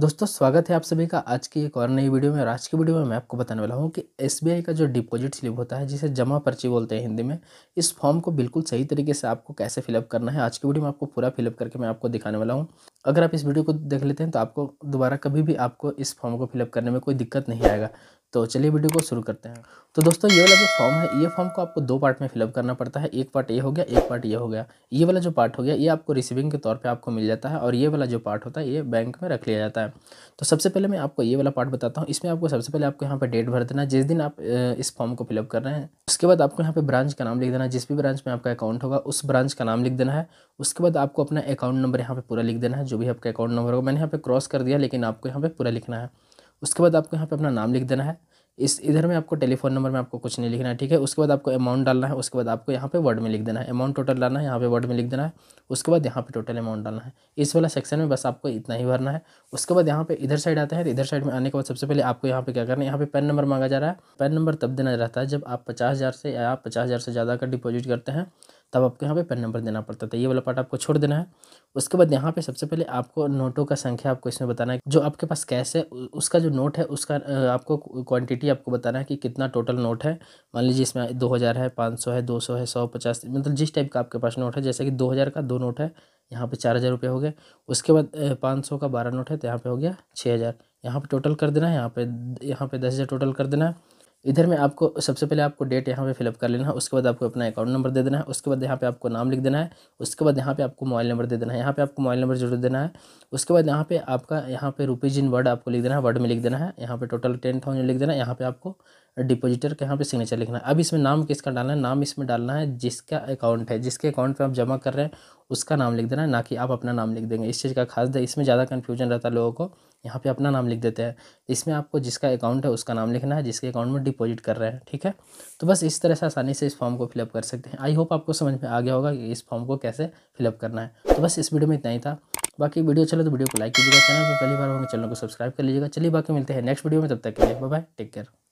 दोस्तों स्वागत है आप सभी का आज की एक और नई वीडियो में और आज की वीडियो में मैं आपको बताने वाला हूँ कि एस का जो डिपॉजिट स्लिप होता है जिसे जमा पर्ची बोलते हैं हिंदी में इस फॉर्म को बिल्कुल सही तरीके से आपको कैसे फिलअप करना है आज की वीडियो में आपको पूरा फिलअप करके मैं आपको दिखाने वाला हूँ अगर आप इस वीडियो को देख लेते हैं तो आपको दोबारा कभी भी आपको इस फॉर्म को फिलअप करने में कोई दिक्कत नहीं आएगा तो चलिए वीडियो को शुरू करते हैं तो दोस्तों ये वाला जो फॉर्म है ये फॉर्म को आपको दो पार्ट में फिलअप करना पड़ता है एक पार्ट ये हो गया एक पार्ट ये हो गया ये वाला जो पार्ट हो गया ये आपको रिसीविंग के तौर पे आपको मिल जाता है और ये वाला जो पार्ट होता है ये बैंक में रख लिया जाता है तो सबसे पहले मैं आपको ये वाला पार्ट बताता हूँ इसमें आपको सबसे पहले आपको यहाँ पर डेट भर देना जिस दिन आप इस फॉर्म को फिलअप कर रहे हैं उसके बाद आपको यहाँ पर ब्रांच का नाम लिख देना जिस भी ब्रांच में आपका अकाउंट होगा उस ब्रांच का नाम लिख देना है उसके बाद आपको अपना अकाउंट नंबर यहाँ पर पूरा लिख देना है जो भी आपका अकाउंट नंबर होगा मैंने यहाँ पे क्रॉस कर दिया लेकिन आपको यहाँ पे पूरा लिखना है उसके बाद आपको यहाँ पे अपना नाम लिख देना है इस इधर में आपको टेलीफोन नंबर में आपको कुछ नहीं लिखना है ठीक है उसके बाद आपको अमाउंट डालना है उसके बाद आपको यहाँ पे वर्ड में लिख देना है अमाउंट टोटल डालना है यहाँ पे वर्ड में लिख देना है उसके बाद यहाँ पे टोटल अमाउंट डालना है इस वाला सेक्शन में बस आपको इतना ही भरना है उसके बाद यहाँ पे इधर साइड आते हैं तो इधर साइड में आने के बाद सबसे पहले आपको यहाँ पे क्या करना है यहाँ पे पैन नंबर मांगा जा रहा है पैन नंबर तब देना रहता है जब आप पचास से या पचास से ज़्यादा का डिपोजिट करते हैं तब आपको यहाँ पे पेन नंबर देना पड़ता था ये वाला पार्ट आपको छोड़ देना है उसके बाद यहाँ पे सबसे पहले आपको नोटों का संख्या आपको इसमें बताना है जो आपके पास कैश है उसका जो नोट है उसका आपको क्वांटिटी आपको बताना है कि कितना टोटल नोट है मान लीजिए इसमें दो हज़ार है पाँच सौ है दो सौ है सौ पचास मतलब जिस टाइप का आपके पास नोट है जैसे कि दो हज़ार का दो नोट है यहाँ पर चार हज़ार रुपये हो गए उसके बाद पाँच सौ का बारह नोट है तो यहाँ पर हो गया छः हज़ार यहाँ पर टोटल कर देना है यहाँ पे यहाँ पे दस हज़ार टोटल कर देना है इधर में आपको सबसे पहले आपको डेट यहाँ पे फिलअप कर लेना है उसके बाद आपको अपना अकाउंट नंबर दे देना है उसके बाद यहाँ पे आपको नाम लिख देना है उसके बाद यहाँ पे आपको मोबाइल नंबर दे देना है यहाँ पे आपको मोबाइल नंबर जरूर देना है उसके बाद यहाँ पे आपका यहाँ पे रुपीज इन वर्ड आपको लिख देना है वर्ड में लिख देना है यहाँ पर टोटल टेन थाउजेंड लिख देना है यहाँ पे आपको डिपोजिटर के यहाँ पे सिग्नेचर लिखना है अब इसमें नाम किसका डालना है नाम इसमें डालना है जिसका अकाउंट है जिसके अकाउंट पे आप जमा कर रहे हैं उसका नाम लिख देना है ना कि आप अपना नाम लिख देंगे इस चीज़ का खास है इसमें ज़्यादा कन्फ्यूजन रहता है लोगों को यहाँ पे अपना नाम लिख देते हैं इसमें आपको जिसका अकाउंट है उसका नाम लिखना है जिसके अकाउंट में डिपोजिट कर रहे हैं ठीक है तो बस इस तरह से आसानी से इस फॉर्म को फिलअप कर सकते हैं आई होप आपको समझ में आ गया होगा कि इस फॉर्म को कैसे फिलअप करना है तो बस इस वीडियो में इतना ही था बाकी वीडियो चलो अच्छा तो वीडियो को लाइक कीजिएगा चैनल पर पहली बार होंगे चैनल को सब्सक्राइब कर लीजिएगा चलिए बाकी मिलते हैं नेक्स्ट वीडियो में तब तक के लिए बाय टेक केयर